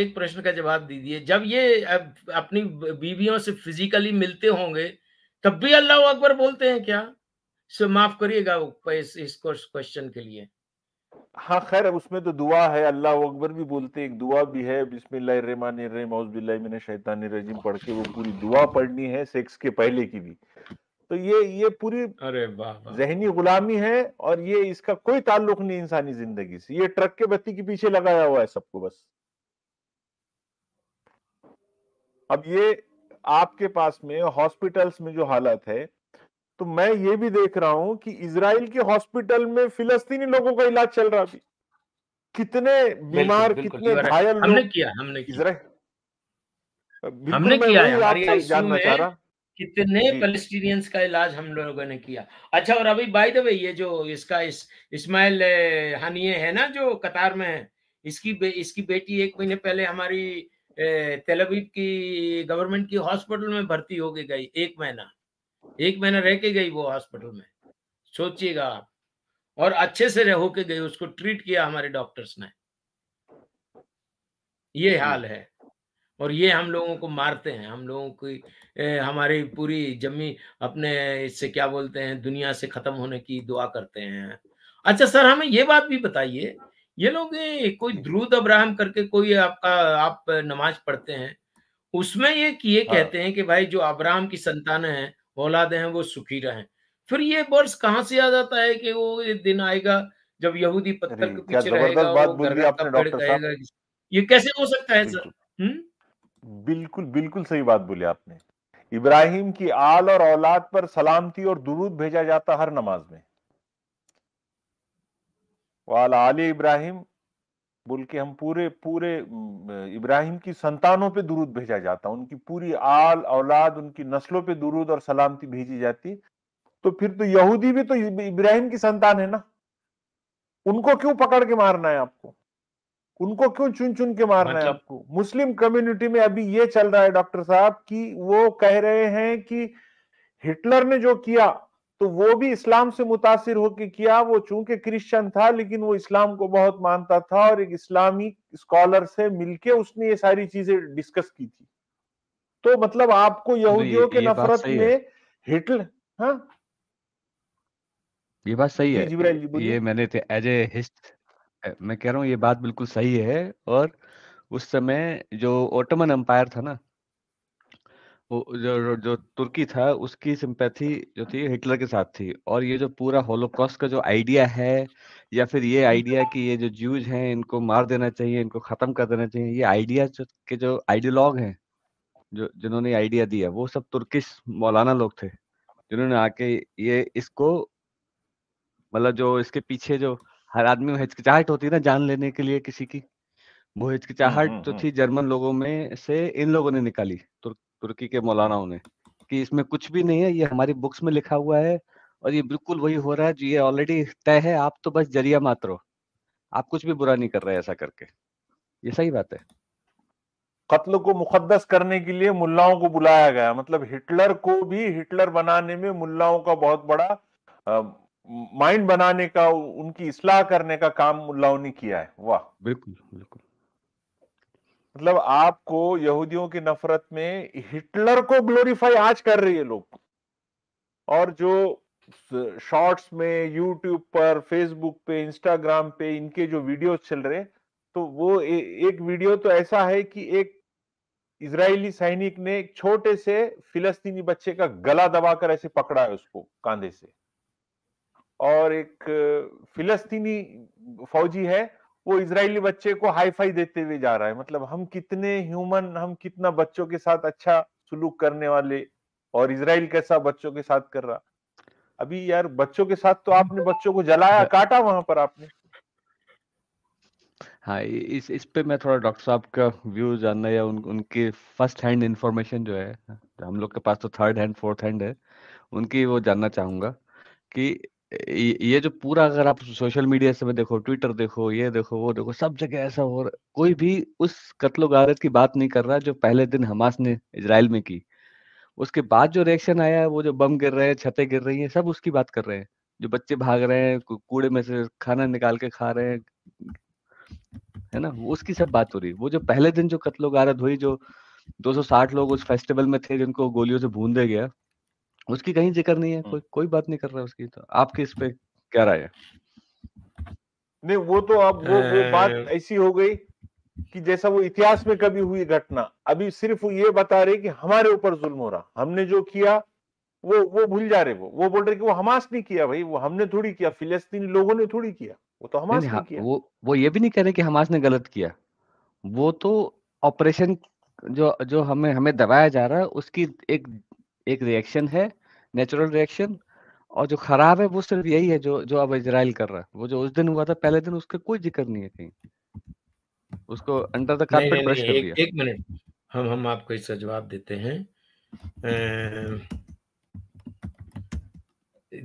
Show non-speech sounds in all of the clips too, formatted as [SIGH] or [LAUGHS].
एक प्रश्न का जवाब दीजिए जब ये अपनी बीवियों से फिजिकली मिलते होंगे तब भी अल्लाह अकबर बोलते हैं क्या सो माफ करिएगा इस, इस क्वेश्चन के लिए हाँ खैर उसमें तो दुआ है अल्लाह अकबर भी बोलते हैं एक दुआ भी है बिस्मिल्लाहिर्रहमानिर्रहीम शैतानिर्रजीम पढ़ के वो पूरी दुआ पढ़नी है सेक्स के पहले की भी तो ये ये पूरी अरे जहनी गुलामी है और ये इसका कोई ताल्लुक नहीं इंसानी जिंदगी से ये ट्रक के बत्ती के पीछे लगाया हुआ है सबको बस अब ये आपके पास में हॉस्पिटल्स में जो हालत है तो मैं ये भी देख रहा हूं कि इसराइल के हॉस्पिटल में फिलस्तीनी लोगों का इलाज चल रहा अभी कितने बीमार कितने घायल हमने किया हमने किया हमने किया जानना चाह रहा कितने पैलेस्टीनियंस का इलाज हम लोगों ने किया अच्छा और अभी बाय द वे ये जो इसका इस इस्माइल हानिये है ना जो कतार में है इसकी बे, इसकी बेटी एक महीने पहले हमारी तेलबीब की गवर्नमेंट की हॉस्पिटल में भर्ती होके गई एक महीना एक महीना रह के गई वो हॉस्पिटल में सोचिएगा आप और अच्छे से रह के गई उसको ट्रीट किया हमारे डॉक्टर्स ने ये हाल है और ये हम लोगों को मारते हैं हम लोगों की ए, हमारी पूरी जमी अपने इससे क्या बोलते हैं दुनिया से खत्म होने की दुआ करते हैं अच्छा सर हमें ये बात भी बताइए ये लोग कोई द्रुद अब्राहम करके कोई आपका आप नमाज पढ़ते हैं उसमें ये किए हाँ। कहते हैं कि भाई जो अब्राहम की संतान है औलाद हैं वो सुखी रहें फिर ये वर्ष कहाँ से आ जाता है कि वो ये दिन आएगा जब यहूदी पत्थर के पीछे रहेगा वो ये कैसे हो सकता है सर हम्म बिल्कुल बिल्कुल सही बात बोली आपने इब्राहिम की आल और औलाद पर सलामती और दुरूद भेजा जाता हर नमाज में वाल आल इब्राहिम बोल के हम पूरे पूरे इब्राहिम की संतानों पे दुरूद भेजा जाता उनकी पूरी आल औलाद उनकी नस्लों पे दुरूद और सलामती भेजी जाती तो फिर तो यहूदी भी तो इब्राहिम की संतान है ना उनको क्यों पकड़ के मारना है आपको उनको क्यों चुन चुन के मारना मतलब? है आपको मुस्लिम कम्युनिटी में अभी ये चल रहा है डॉक्टर साहब कि वो कह रहे हैं कि हिटलर ने जो किया तो वो भी इस्लाम से मुतासिर होकर किया वो चूंकि क्रिश्चियन था लेकिन वो इस्लाम को बहुत मानता था और एक इस्लामी स्कॉलर से मिलके उसने ये सारी चीजें डिस्कस की थी तो मतलब आपको यहूदियों के नफरत में हिटलर हाँ ये बात सही है ये मैंने थे एज ए हिस्ट मैं कह रहा हूँ ये बात बिल्कुल सही है और उस समय जो ओटमन अम्पायर था ना जो जो तुर्की था उसकी सिंपैथी जो थी हिटलर के साथ थी और ये जो पूरा होलोकॉस्ट का जो आइडिया है या फिर ये आइडिया हम्म। कि ये जो ज्यूज हैं इनको मार देना चाहिए इनको खत्म कर देना चाहिए ये आइडिया के जो आइडियोलॉग हैं जो जिन्होंने आइडिया दिया वो सब तुर्किश मौलाना लोग थे जिन्होंने आके ये इसको मतलब जो इसके पीछे जो हर आदमी में हिचकिचाहट होती है ना जान लेने के लिए किसी की वो हम्म, हिचकिचाहट जो हम्म, तो थी जर्मन लोगों में से इन लोगों ने निकाली तुर्क तुर्की के मौलानाओं ने कि इसमें कुछ भी नहीं है ये हमारी बुक्स में लिखा हुआ है और ये बिल्कुल वही हो रहा है जो ये ऑलरेडी तय है आप तो बस जरिया मात्र हो आप कुछ भी बुरा नहीं कर रहे ऐसा करके ये सही बात है कत्ल को मुकदस करने के लिए मुल्लाओं को बुलाया गया मतलब हिटलर को भी हिटलर बनाने में मुल्लाओं का बहुत बड़ा माइंड बनाने का उनकी इसलाह करने का काम मुल्लाओं ने किया है वाह बिल्कुल बिल्कुल मतलब आपको यहूदियों की नफरत में हिटलर को ग्लोरीफाई आज कर रही है लोग और जो शॉर्ट्स में यूट्यूब पर फेसबुक पे इंस्टाग्राम पे इनके जो वीडियो चल रहे तो वो ए, एक वीडियो तो ऐसा है कि एक इजरायली सैनिक ने एक छोटे से फिलस्तीनी बच्चे का गला दबाकर ऐसे पकड़ा है उसको कांधे से और एक फिलस्तीनी फौजी है वो इसराइली बच्चे को हाई फाई देते हुए जा रहा है मतलब हम कितने ह्यूमन हम कितना बच्चों के साथ अच्छा सुलूक करने वाले और इसराइल कैसा बच्चों के साथ कर रहा अभी यार बच्चों के साथ तो आपने बच्चों को जलाया [LAUGHS] काटा वहां पर आपने हाँ इस इस पे मैं थोड़ा डॉक्टर साहब का व्यू जानना या उन, उनकी फर्स्ट हैंड इंफॉर्मेशन जो है हम लोग के पास तो थर्ड हैंड फोर्थ हैंड है उनकी वो जानना चाहूंगा कि ये जो पूरा अगर आप सोशल मीडिया से देखो ट्विटर देखो ये देखो वो देखो सब जगह ऐसा हो रहा कोई भी उस कत्लो गारत की बात नहीं कर रहा जो पहले दिन हमास ने इसराइल में की उसके बाद जो रिएक्शन आया है वो जो बम गिर रहे हैं छतें गिर रही हैं सब उसकी बात कर रहे हैं जो बच्चे भाग रहे हैं कूड़े में से खाना निकाल के खा रहे हैं है ना उसकी सब बात हो रही है वो जो पहले दिन जो कत्लो गारत हुई जो 260 लोग उस फेस्टिवल में थे जिनको गोलियों से भून दिया गया उसकी कहीं जिक्र नहीं है कोई कोई बात नहीं कर रहा है उसकी तो आपके इस पे क्या राय है नहीं वो तो अब वो वो बात ऐसी हो गई कि जैसा वो इतिहास में कभी हुई घटना अभी सिर्फ वो ये बता रहे कि हमारे ऊपर जुल्म हो रहा हमने जो किया वो वो भूल जा रहे वो वो बोल रहे कि वो हमास ने किया भाई वो हमने थोड़ी किया फिलिस्तीनी लोगों ने थोड़ी किया वो तो हमास ने हाँ, किया वो वो ये भी नहीं कह रहे कि हमास ने गलत किया वो तो ऑपरेशन जो जो हमें हमें दबाया जा रहा है उसकी एक एक रिएक्शन है नेचुरल रिएक्शन और जो खराब है वो सिर्फ यही है जो जो अब इसराइल कर रहा है वो जो उस दिन हुआ था पहले दिन उसका कोई जिक्र नहीं है कहीं उसको अंडर द कार्पेट ब्रश कर दिया एक मिनट हम हम आपको इसका जवाब देते हैं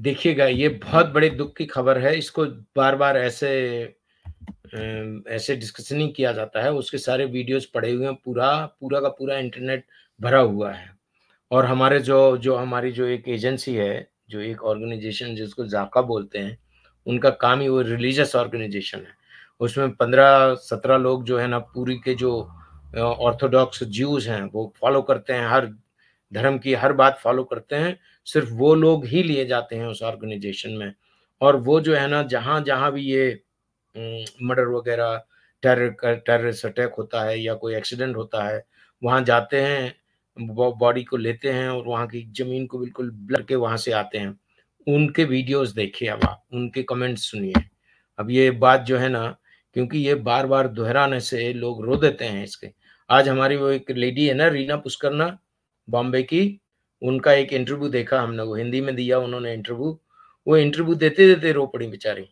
देखिएगा ये बहुत बड़े दुख की खबर है इसको बार बार ऐसे ऐसे डिस्कशन ही किया जाता है उसके सारे वीडियोस पड़े हुए हैं पूरा पूरा का पूरा इंटरनेट भरा हुआ है और हमारे जो जो हमारी जो एक एजेंसी है जो एक ऑर्गेनाइजेशन जिसको जाका बोलते हैं उनका काम ही वो रिलीजियस ऑर्गेनाइजेशन है उसमें पंद्रह सत्रह लोग जो है ना पूरी के जो ऑर्थोडॉक्स ज्यूज हैं वो फॉलो करते हैं हर धर्म की हर बात फॉलो करते हैं सिर्फ वो लोग ही लिए जाते हैं उस ऑर्गेनाइजेशन में और वो जो है ना जहाँ जहाँ भी ये मर्डर वगैरह टेर टेररिस्ट अटैक होता है या कोई एक्सीडेंट होता है वहाँ जाते हैं बॉडी को लेते हैं और वहाँ की जमीन को बिल्कुल ब्लर के वहां से आते हैं उनके वीडियोस देखिए अब आप उनके कमेंट्स सुनिए अब ये बात जो है ना क्योंकि ये बार बार दोहराने से लोग रो देते हैं इसके आज हमारी वो एक लेडी है ना रीना पुष्करना बॉम्बे की उनका एक इंटरव्यू देखा हमने वो हिंदी में दिया उन्होंने इंटरव्यू वो इंटरव्यू देते देते रो पड़ी बेचारी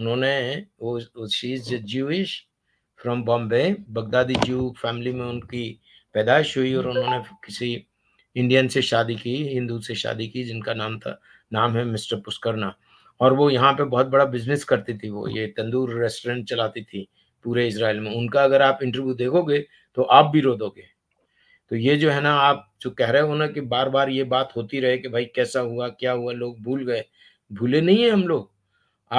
उन्होंने वो she is Jewish from Bombay Baghdadi Jew family में उनकी पैदाइश हुई और उन्होंने किसी इंडियन से शादी की हिंदू से शादी की जिनका नाम था नाम है मिस्टर पुष्करना और वो यहाँ पे बहुत बड़ा बिजनेस करती थी वो ये तंदूर रेस्टोरेंट चलाती थी पूरे इसराइल में उनका अगर आप इंटरव्यू देखोगे तो आप भी रो दोगे तो ये जो है ना आप जो कह रहे हो ना कि बार बार ये बात होती रहे कि भाई कैसा हुआ क्या हुआ लोग भूल गए भूले नहीं है हम लोग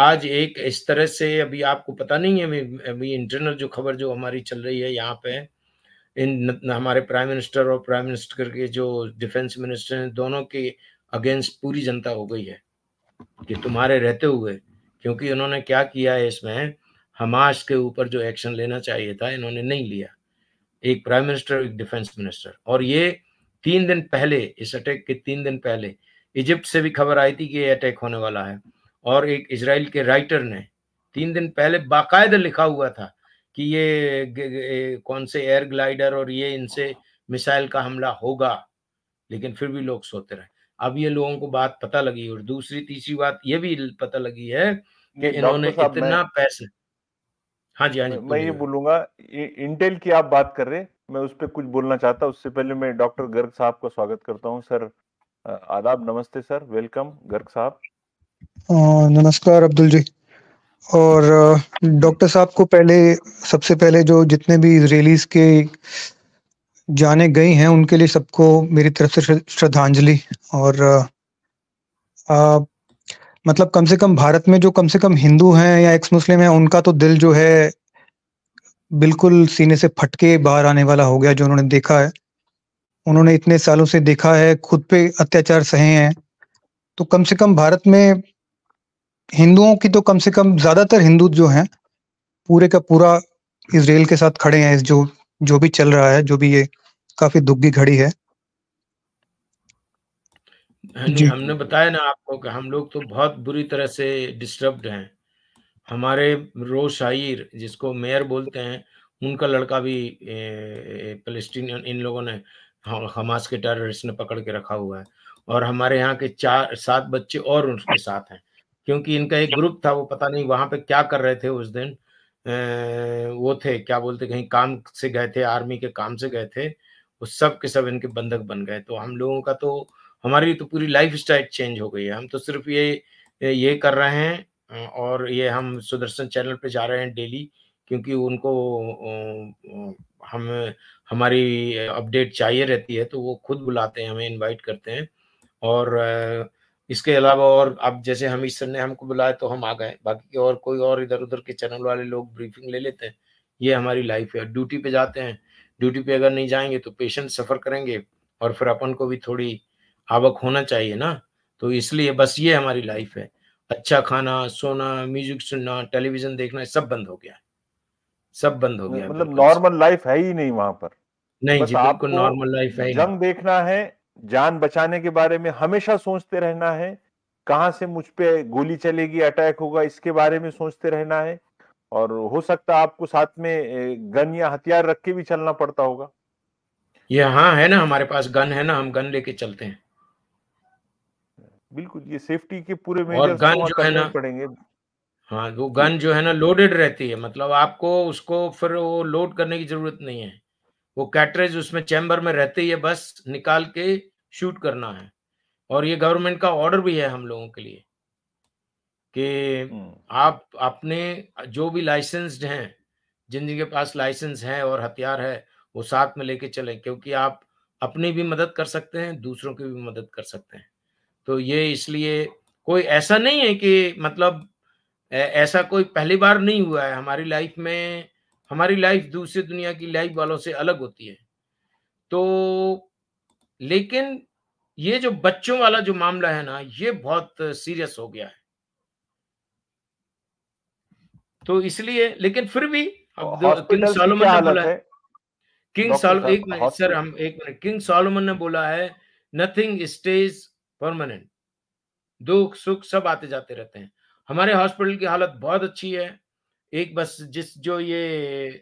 आज एक इस तरह से अभी आपको पता नहीं है अभी इंटरनल जो खबर जो हमारी चल रही है यहाँ पे इन हमारे प्राइम मिनिस्टर और प्राइम मिनिस्टर के जो डिफेंस मिनिस्टर हैं दोनों के अगेंस्ट पूरी जनता हो गई है कि तुम्हारे रहते हुए क्योंकि उन्होंने क्या किया है इसमें हमास के ऊपर जो एक्शन लेना चाहिए था इन्होंने नहीं लिया एक प्राइम मिनिस्टर एक डिफेंस मिनिस्टर और ये तीन दिन पहले इस अटैक के तीन दिन पहले इजिप्ट से भी खबर आई थी कि ये अटैक होने वाला है और एक इसराइल के राइटर ने तीन दिन पहले बाकायदा लिखा हुआ था कि ये कौन से एयर ग्लाइडर और ये इनसे मिसाइल का हमला होगा लेकिन फिर भी लोग सोते रहे अब ये लोगों को बात पता लगी और दूसरी तीसरी बात ये भी पता लगी है कि इन्होंने इतना पैसे हाँ जी हाँ जी मैं ये बोलूंगा इंटेल की आप बात कर रहे मैं उस पर कुछ बोलना चाहता उससे पहले मैं डॉक्टर गर्ग साहब का स्वागत करता हूँ सर आदाब नमस्ते सर वेलकम गर्ग साहब नमस्कार अब्दुल जी और डॉक्टर साहब को पहले सबसे पहले जो जितने भी इसराइलीज के जाने गई हैं उनके लिए सबको मेरी तरफ से श्रद्धांजलि और आ, मतलब कम से कम भारत में जो कम से कम हिंदू हैं या एक्स मुस्लिम हैं उनका तो दिल जो है बिल्कुल सीने से फटके बाहर आने वाला हो गया जो उन्होंने देखा है उन्होंने इतने सालों से देखा है खुद पे अत्याचार सहे हैं तो कम से कम भारत में हिंदुओं की तो कम से कम ज्यादातर हिंदू जो हैं पूरे का पूरा इसराइल के साथ खड़े हैं इस जो जो भी चल रहा है जो भी ये काफी दुख की घड़ी है हाँ जी हमने बताया ना आपको कि हम लोग तो बहुत बुरी तरह से डिस्टर्ब्ड हैं हमारे रो शायर जिसको मेयर बोलते हैं उनका लड़का भी फलस्टीनियन इन लोगों ने हमास के टेररिस्ट ने पकड़ के रखा हुआ है और हमारे यहाँ के चार सात बच्चे और उनके साथ हैं क्योंकि इनका एक ग्रुप था वो पता नहीं वहां पे क्या कर रहे थे उस दिन वो थे क्या बोलते कहीं काम से गए थे आर्मी के काम से गए थे वो सब के सब इनके बंधक बन गए तो हम लोगों का तो हमारी तो पूरी लाइफ स्टाइल चेंज हो गई है हम तो सिर्फ ये ये कर रहे हैं और ये हम सुदर्शन चैनल पे जा रहे हैं डेली क्योंकि उनको हम हमारी अपडेट चाहिए रहती है तो वो खुद बुलाते हैं हमें इनवाइट करते हैं और इसके अलावा और अब जैसे हम इस सर ने हमको बुलाया तो हम आ गए बाकी और कोई और इधर उधर के चैनल वाले लोग ब्रीफिंग ले लेते हैं ये हमारी लाइफ है ड्यूटी पे जाते हैं ड्यूटी पे अगर नहीं जाएंगे तो पेशेंट सफ़र करेंगे और फिर अपन को भी थोड़ी आवक होना चाहिए ना तो इसलिए बस ये हमारी लाइफ है अच्छा खाना सोना म्यूजिक सुनना टेलीविजन देखना सब बंद हो गया सब बंद हो गया मतलब नॉर्मल लाइफ है ही नहीं वहां पर नहीं जी बिल्कुल नॉर्मल लाइफ है जंग देखना है जान बचाने के बारे में हमेशा सोचते रहना है कहाँ से मुझ पर गोली चलेगी अटैक होगा इसके बारे में सोचते रहना है और हो सकता है आपको साथ में गन या हथियार रख के भी चलना पड़ता होगा ये हाँ है ना हमारे पास गन है ना हम गन लेके चलते हैं बिल्कुल ये सेफ्टी के पूरे और गन जो है ना पड़ेंगे हाँ वो गन जो है ना लोडेड रहती है मतलब आपको उसको फिर वो लोड करने की जरूरत नहीं है वो कैटरेज उसमें चैम्बर में रहते ही बस निकाल के शूट करना है और ये गवर्नमेंट का ऑर्डर भी है हम लोगों के लिए कि हम्म। आप अपने जो भी लाइसेंस्ड हैं जिन जिनके पास लाइसेंस है और हथियार है वो साथ में लेके चले क्योंकि आप अपनी भी मदद कर सकते हैं दूसरों की भी मदद कर सकते हैं तो ये इसलिए कोई ऐसा नहीं है कि मतलब ऐसा कोई पहली बार नहीं हुआ है हमारी लाइफ में हमारी लाइफ दूसरी दुनिया की लाइफ वालों से अलग होती है तो लेकिन ये जो बच्चों वाला जो मामला है ना ये बहुत सीरियस हो गया है तो इसलिए लेकिन फिर भी किंग सोलोमन ने बोला है किंग सॉल एक मिनट सर हम एक मिनट किंग सोलोमन ने बोला है नथिंग स्टेज परमानेंट दुख सुख सब आते जाते रहते हैं हमारे हॉस्पिटल की हालत बहुत अच्छी है एक बस जिस जो ये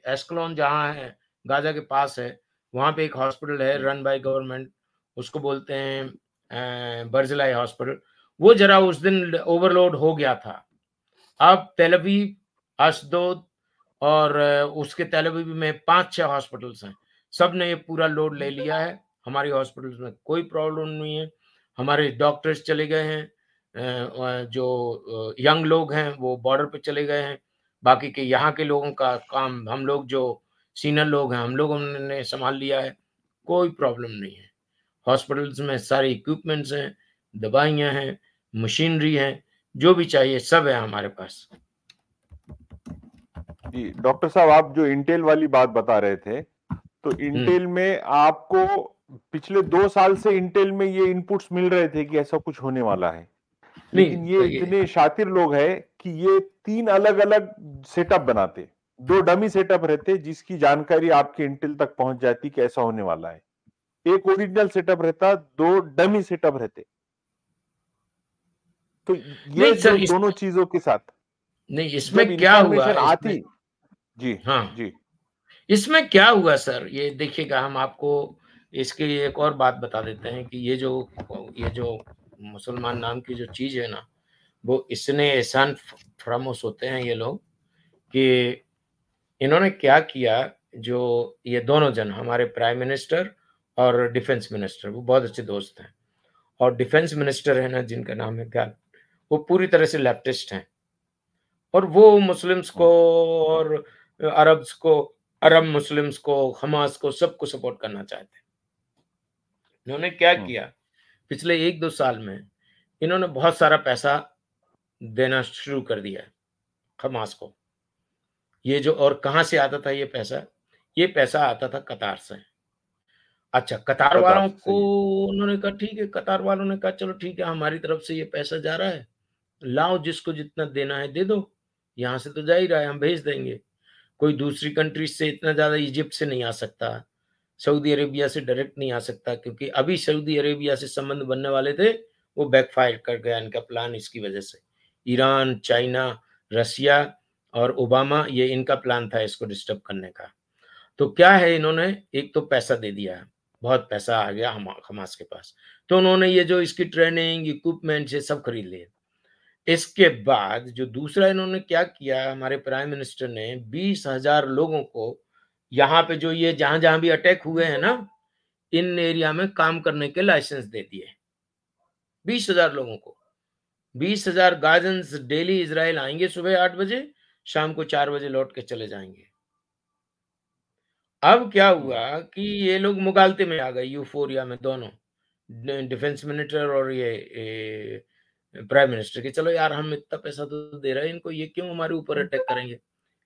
एस्कलॉन जहाँ है गाजा के पास है वहाँ पे एक हॉस्पिटल है रन बाय गवर्नमेंट उसको बोलते हैं बर्जलाई हॉस्पिटल वो जरा उस दिन ओवरलोड हो गया था अब तेलवी अशदोद और उसके तेलवी में पांच छह हॉस्पिटल्स हैं सब ने ये पूरा लोड ले लिया है हमारे हॉस्पिटल्स में कोई प्रॉब्लम नहीं है हमारे डॉक्टर्स चले गए हैं जो यंग लोग हैं वो बॉर्डर पे चले गए हैं बाकी के यहाँ के लोगों का काम हम लोग जो सीनियर लोग हैं हम लोग ने संभाल लिया है कोई प्रॉब्लम नहीं है हॉस्पिटल्स में सारे इक्विपमेंट्स हैं दवाइयाँ हैं मशीनरी हैं जो भी चाहिए सब है हमारे पास जी डॉक्टर साहब आप जो इंटेल वाली बात बता रहे थे तो इंटेल हम्म। में आपको पिछले दो साल से इंटेल में ये इनपुट्स मिल रहे थे कि ऐसा कुछ होने वाला है लेकिन तो ये इतने शातिर लोग हैं कि ये तीन अलग अलग सेटअप बनाते दो डमी सेटअप रहते जिसकी जानकारी आपके इंटेल तक पहुंच जाती कि ऐसा होने वाला है एक ओरिजिनल सेटअप रहता दो डमी सेटअप रहते तो ये सर, दोनों चीजों के साथ नहीं इसमें क्या हुआ आती जी हाँ जी इसमें क्या हुआ सर ये देखिएगा हम आपको इसके एक और बात बता देते हैं कि ये जो ये जो मुसलमान नाम की जो चीज़ है ना वो इसने एहसान फरामोश होते हैं ये लोग कि इन्होंने क्या किया जो ये दोनों जन हमारे प्राइम मिनिस्टर और डिफेंस मिनिस्टर वो बहुत अच्छे दोस्त हैं और डिफेंस मिनिस्टर है ना जिनका नाम है क्या वो पूरी तरह से लेफ्टिस्ट हैं और वो मुस्लिम्स को और अरब्स को अरब मुस्लिम्स को हमास को सबको सपोर्ट करना चाहते हैं इन्होंने क्या हम्म। किया पिछले एक दो साल में इन्होंने बहुत सारा पैसा देना शुरू कर दिया है हमास को ये जो और कहाँ से आता था ये पैसा ये पैसा आता था कतार से अच्छा कतार वालों को उन्होंने कहा ठीक है कतार वालों ने कहा चलो ठीक है हमारी तरफ से ये पैसा जा रहा है लाओ जिसको जितना देना है दे दो यहां से तो जा ही रहा है हम भेज देंगे कोई दूसरी कंट्री से इतना ज्यादा इजिप्ट से नहीं आ सकता सऊदी अरेबिया से डायरेक्ट नहीं आ सकता क्योंकि अभी सऊदी अरेबिया से संबंध बनने वाले थे वो बैकफायर कर गया इनका प्लान इसकी वजह से ईरान चाइना रसिया और ओबामा ये इनका प्लान था इसको डिस्टर्ब करने का तो क्या है इन्होंने एक तो पैसा दे दिया बहुत पैसा आ गया हम, हमास के पास तो उन्होंने ये जो इसकी ट्रेनिंग इक्विपमेंट ये सब खरीद लिए इसके बाद जो दूसरा इन्होंने क्या किया हमारे प्राइम मिनिस्टर ने बीस हजार लोगों को यहाँ पे जो ये जहां जहां भी अटैक हुए हैं ना इन एरिया में काम करने के लाइसेंस दे दिए बीस हजार लोगों को बीस हजार गार्जन डेली इसराइल आएंगे सुबह आठ बजे शाम को चार बजे लौट के चले जाएंगे अब क्या हुआ कि ये लोग मुगालते में आ गए यूफोरिया में दोनों डिफेंस मिनिस्टर और ये, ये प्राइम मिनिस्टर के चलो यार हम इतना पैसा तो दे रहे हैं इनको ये क्यों हमारे ऊपर अटैक करेंगे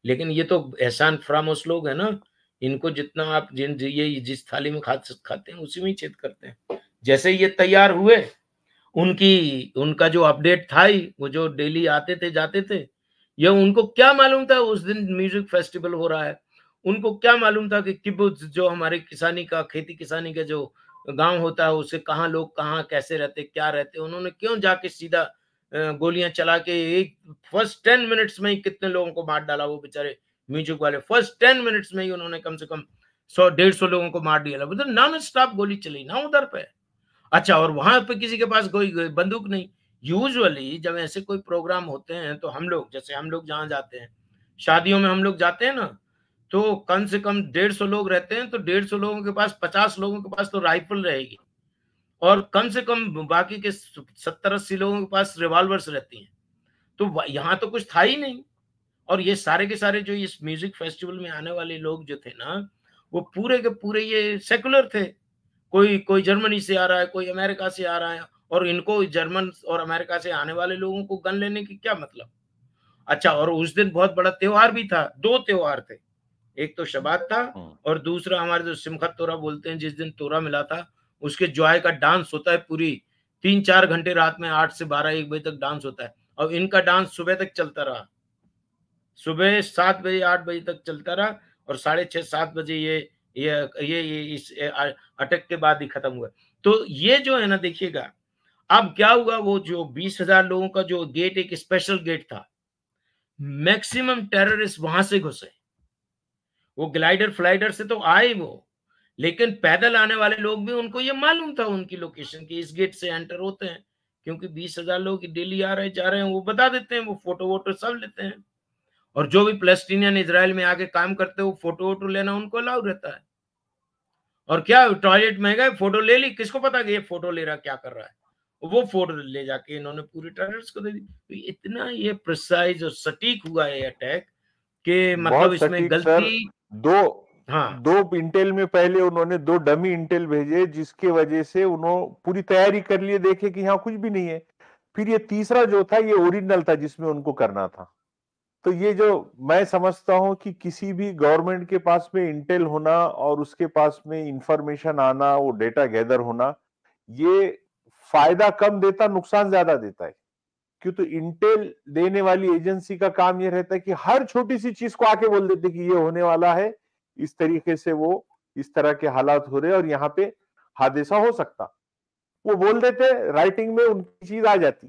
लेकिन ये तो एहसान फ्रामोस लोग है ना इनको जितना आप जिन ये जिस थाली में खा खाते हैं उसी में छेद करते हैं जैसे ये तैयार हुए उनकी उनका जो अपडेट था ही वो जो डेली आते थे जाते थे ये उनको क्या मालूम था उस दिन म्यूजिक फेस्टिवल हो रहा है उनको क्या मालूम था कि किब जो हमारे किसानी का खेती किसानी का जो गांव होता है उसे कहाँ लोग कहाँ कैसे रहते क्या रहते उन्होंने क्यों जाके सीधा गोलियां चला के एक फर्स्ट टेन मिनट्स में ही कितने लोगों को मार डाला वो बेचारे म्यूजिक वाले फर्स्ट टेन मिनट्स में ही उन्होंने कम से कम सौ डेढ़ सौ लोगों को मार दिया उधर नॉन स्टॉप गोली चली ना उधर पे अच्छा और वहां पे किसी के पास कोई बंदूक नहीं यूजुअली जब ऐसे कोई प्रोग्राम होते हैं तो हम लोग जैसे हम लोग जहाँ जाते हैं शादियों में हम लोग जाते हैं ना तो कम से कम डेढ़ सौ लोग रहते हैं तो डेढ़ सौ लोगों के पास पचास लोगों के पास तो राइफल रहेगी और कम से कम बाकी के सत्तर अस्सी लोगों के पास रिवॉल्वर्स रहती हैं तो यहाँ तो कुछ था ही नहीं और ये सारे के सारे जो इस म्यूजिक फेस्टिवल में आने वाले लोग जो थे ना वो पूरे के पूरे ये सेकुलर थे कोई कोई जर्मनी से आ रहा है कोई अमेरिका से आ रहा है और इनको जर्मन और अमेरिका से आने वाले लोगों को गन लेने की क्या मतलब अच्छा और उस दिन बहुत बड़ा त्योहार भी था दो त्योहार थे एक तो शबाद था हाँ। और दूसरा हमारे जो सिमखत तोरा बोलते हैं जिस दिन तोरा मिला था उसके जॉय का डांस होता है पूरी तीन चार घंटे रात में आठ से बारह एक बजे तक डांस होता है और इनका डांस सुबह तक चलता रहा सुबह सात बजे आठ बजे तक चलता रहा और साढ़े छः सात बजे ये ये ये, ये इस अटक के बाद ही खत्म हुआ तो ये जो है ना देखिएगा अब क्या हुआ वो जो बीस हजार लोगों का जो गेट एक स्पेशल गेट था मैक्सिमम टेररिस्ट वहां से घुसे वो ग्लाइडर फ्लाइडर से तो आए वो लेकिन पैदल आने वाले लोग भी उनको ये मालूम था उनकी लोकेशन की इस गेट से एंटर होते हैं क्योंकि बीस हजार लोग डेली आ रहे जा रहे हैं वो बता देते हैं वो फोटो वोटो सब लेते हैं और जो भी प्लेस्टीनियन इसराइल में आके काम करते हो फोटो वोटो लेना उनको अलाउ रहता है और क्या टॉयलेट में गए फोटो ले ली किसको पता कि ये फोटो ले रहा क्या कर रहा है वो फोटो ले जाके इन्होंने पूरी टॉयलेट्स को दे दी तो इतना ये प्रिसाइज और सटीक हुआ है अटैक के मतलब इसमें गलती दो हाँ दो इंटेल में पहले उन्होंने दो डमी इंटेल भेजे जिसके वजह से उन्होंने पूरी तैयारी कर लिए देखे कि यहाँ कुछ भी नहीं है फिर ये तीसरा जो था ये ओरिजिनल था जिसमें उनको करना था तो ये जो मैं समझता हूँ कि किसी भी गवर्नमेंट के पास में इंटेल होना और उसके पास में इंफॉर्मेशन आना वो डेटा गैदर होना ये फायदा कम देता नुकसान ज्यादा देता है क्यों तो इंटेल देने वाली एजेंसी का काम ये रहता है कि हर छोटी सी चीज को आके बोल देते कि ये होने वाला है इस तरीके से वो इस तरह के हालात हो रहे और यहाँ पे हादसा हो सकता वो बोल देते राइटिंग में उनकी चीज आ जाती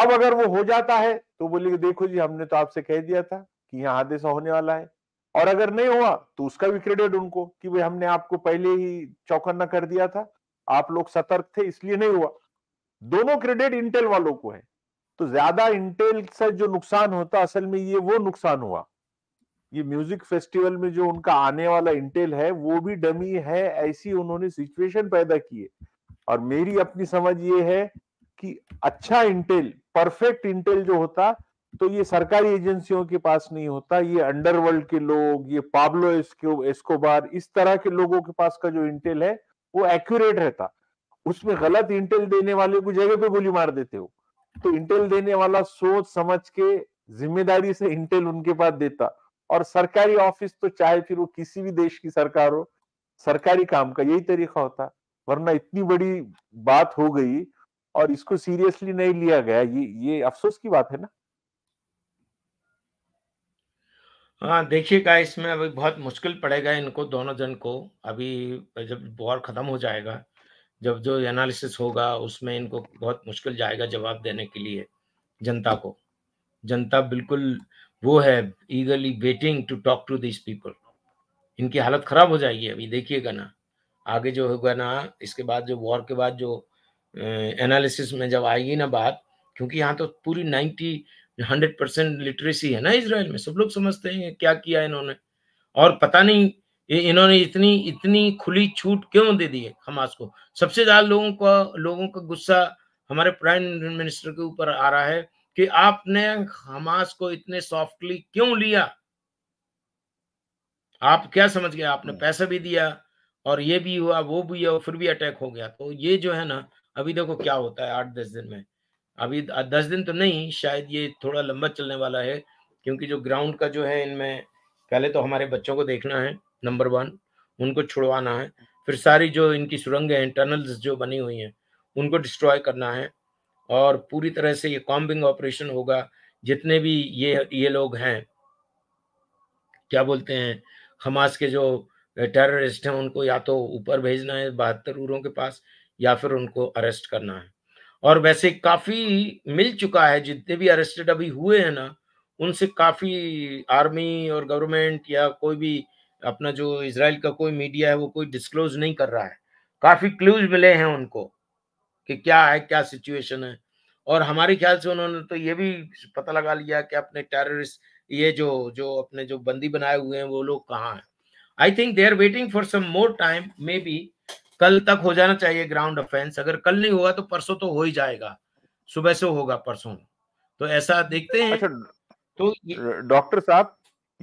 अब अगर वो हो जाता है तो बोले देखो जी हमने तो आपसे कह दिया था कि यहाँ आदेश होने वाला है और अगर नहीं हुआ तो उसका भी क्रेडिट उनको कि भाई हमने आपको पहले ही चौकन्ना कर दिया था आप लोग सतर्क थे इसलिए नहीं हुआ दोनों क्रेडिट इंटेल वालों को है तो ज्यादा इंटेल से जो नुकसान होता असल में ये वो नुकसान हुआ ये म्यूजिक फेस्टिवल में जो उनका आने वाला इंटेल है वो भी डमी है ऐसी उन्होंने सिचुएशन पैदा की है और मेरी अपनी समझ ये है कि अच्छा इंटेल परफेक्ट इंटेल जो होता तो ये सरकारी एजेंसियों के पास नहीं होता ये अंडरवर्ल्ड के लोग ये पाब्लो एस्कोबार इस तरह के लोगों के पास का जो इंटेल है वो एक्यूरेट रहता उसमें गलत इंटेल देने वाले को जगह पे गोली मार देते हो तो इंटेल देने वाला सोच समझ के जिम्मेदारी से इंटेल उनके पास देता और सरकारी ऑफिस तो चाहे फिर वो किसी भी देश की सरकार हो सरकारी काम का यही तरीका होता वरना इतनी बड़ी बात हो गई और इसको सीरियसली नहीं लिया गया ये ये अफसोस की बात है ना हाँ देखिएगा इसमें अभी बहुत मुश्किल पड़ेगा इनको दोनों जन को अभी जब वॉर खत्म हो जाएगा जब जो एनालिसिस होगा उसमें इनको बहुत मुश्किल जाएगा जवाब देने के लिए जनता को जनता बिल्कुल वो है eagerly waiting to talk to this people इनकी हालत खराब हो जाएगी अभी देखिएगा ना आगे जो होगा ना इसके बाद जो वॉर के बाद जो एनालिसिस में जब आएगी ना बात क्योंकि यहाँ तो पूरी नाइन्टी हंड्रेड परसेंट लिटरेसी है ना इसराइल में सब लोग समझते हैं क्या किया इन्होंने और पता नहीं इन्होंने इतनी इतनी खुली छूट क्यों दे दी है हमास को सबसे ज्यादा लोगों का लोगों का गुस्सा हमारे प्राइम मिनिस्टर के ऊपर आ रहा है कि आपने हमास को इतने सॉफ्टली क्यों लिया आप क्या समझ गए आपने हाँ। पैसा भी दिया और ये भी हुआ वो भी हुआ फिर भी अटैक हो गया तो ये जो है ना अभी देखो क्या होता है आठ दस दिन में अभी दस दिन तो नहीं शायद ये थोड़ा लंबा चलने वाला है क्योंकि जो ग्राउंड का जो है इनमें पहले तो हमारे बच्चों को देखना है नंबर वन उनको छुड़वाना है फिर सारी जो इनकी सुरंगें हैं टनल्स जो बनी हुई हैं उनको डिस्ट्रॉय करना है और पूरी तरह से ये कॉम्बिंग ऑपरेशन होगा जितने भी ये ये लोग हैं क्या बोलते हैं हमास के जो टेररिस्ट हैं उनको या तो ऊपर भेजना है बहत्तर के पास या फिर उनको अरेस्ट करना है और वैसे काफी मिल चुका है जितने भी अरेस्टेड अभी हुए हैं ना उनसे काफी आर्मी और गवर्नमेंट या कोई भी अपना जो इसराइल का कोई मीडिया है वो कोई डिस्क्लोज नहीं कर रहा है काफी क्लूज मिले हैं उनको कि क्या है क्या सिचुएशन है और हमारे ख्याल से उन्होंने तो ये भी पता लगा लिया कि अपने टेररिस्ट ये जो जो अपने जो बंदी बनाए हुए हैं वो लोग कहाँ हैं I think they are waiting for some more time maybe कल तक हो जाना चाहिए ग्राउंड अफेंस अगर कल नहीं होगा तो परसों तो हो ही जाएगा सुबह से होगा परसों तो ऐसा देखते हैं अच्छा, तो डॉक्टर साहब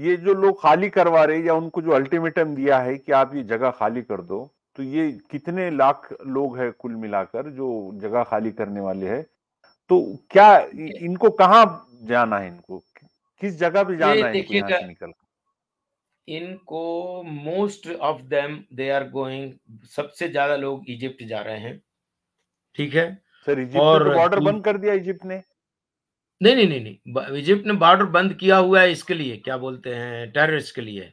ये जो लोग खाली करवा रहे या उनको जो अल्टीमेटम दिया है कि आप ये जगह खाली कर दो तो ये कितने लाख लोग हैं कुल मिलाकर जो जगह खाली करने वाले हैं तो क्या इनको कहाँ जाना है इनको किस जगह पे जाना है निकल इनको most of them they are going सबसे ज्यादा लोग इजिप्ट जा रहे हैं ठीक है सर इजिप्ट और बॉर्डर तो बंद कर दिया इजिप्ट ने नहीं नहीं नहीं नहीं इजिप्ट ने बॉर्डर बंद किया हुआ है इसके लिए क्या बोलते हैं टेररिस्ट के लिए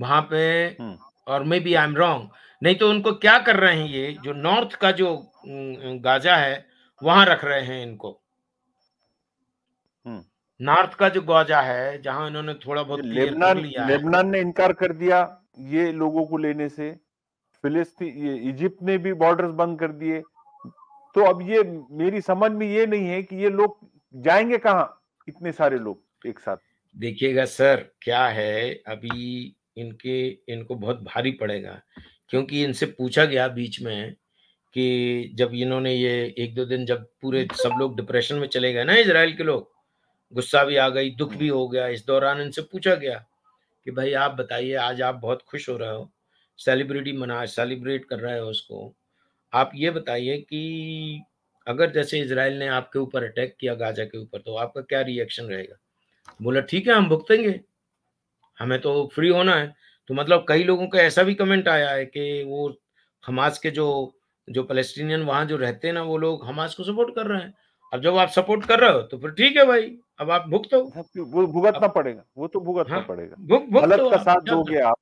वहां पे हम्म। और maybe I am wrong नहीं तो उनको क्या कर रहे हैं ये जो नॉर्थ का जो गाजा है वहां रख रहे हैं इनको नॉर्थ का जो गाजा है जहां इन्होंने थोड़ा बहुत लेबनान लेबनान ने इनकार कर दिया ये लोगों को लेने से फिलिस्ती ये इजिप्ट ने भी बॉर्डर्स बंद कर दिए तो अब ये मेरी समझ में ये नहीं है कि ये लोग जाएंगे कहाँ इतने सारे लोग एक साथ देखिएगा सर क्या है अभी इनके इनको बहुत भारी पड़ेगा क्योंकि इनसे पूछा गया बीच में कि जब इन्होंने ये एक दो दिन जब पूरे सब लोग डिप्रेशन में चले गए ना इसराइल के लोग गुस्सा भी आ गई दुख भी हम्म। हो गया इस दौरान इनसे पूछा गया कि भाई आप बताइए आज आप बहुत खुश हो रहे हो सेलिब्रिटी मना सेलिब्रेट कर रहे हो उसको आप ये बताइए कि अगर जैसे इसराइल ने आपके ऊपर अटैक किया गाजा के ऊपर तो आपका क्या रिएक्शन रहेगा बोला ठीक है हम भुगतेंगे हमें तो फ्री होना है तो मतलब कई लोगों का ऐसा भी कमेंट आया है कि वो हमास के जो जो फलस्तीनियन वहाँ जो रहते हैं ना वो लोग हमास को सपोर्ट कर रहे हैं अब जब आप सपोर्ट कर रहे हो तो फिर ठीक है भाई अब आप भुगतो हाँ, वो भुगतना पड़ेगा वो तो भुगतना हाँ, पड़ेगा भुग, भुग गलत तो का साथ दोगे आप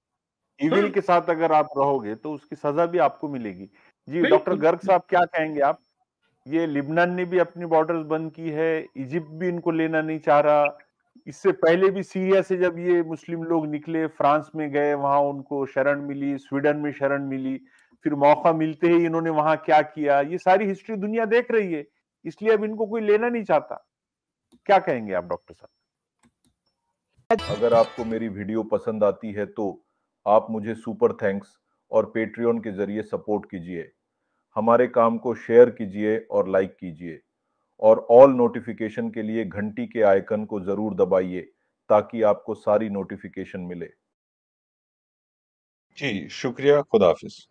इविल हाँ। के साथ अगर आप रहोगे तो उसकी सजा भी आपको मिलेगी जी डॉक्टर गर्ग साहब क्या कहेंगे आप ये लिबनान ने भी अपनी बॉर्डर्स बंद की है इजिप्ट भी इनको लेना नहीं चाह रहा इससे पहले भी सीरिया से जब ये मुस्लिम लोग निकले फ्रांस में गए वहां उनको शरण मिली स्वीडन में शरण मिली फिर मौका मिलते ही इन्होंने वहां क्या किया ये सारी हिस्ट्री दुनिया देख रही है इसलिए अब इनको कोई लेना नहीं चाहता क्या कहेंगे आप डॉक्टर साहब अगर आपको मेरी वीडियो पसंद आती है तो आप मुझे सुपर थैंक्स और पेट्रियन के जरिए सपोर्ट कीजिए हमारे काम को शेयर कीजिए और लाइक कीजिए और ऑल नोटिफिकेशन के लिए घंटी के आइकन को जरूर दबाइए ताकि आपको सारी नोटिफिकेशन मिले जी शुक्रिया खुदाफिज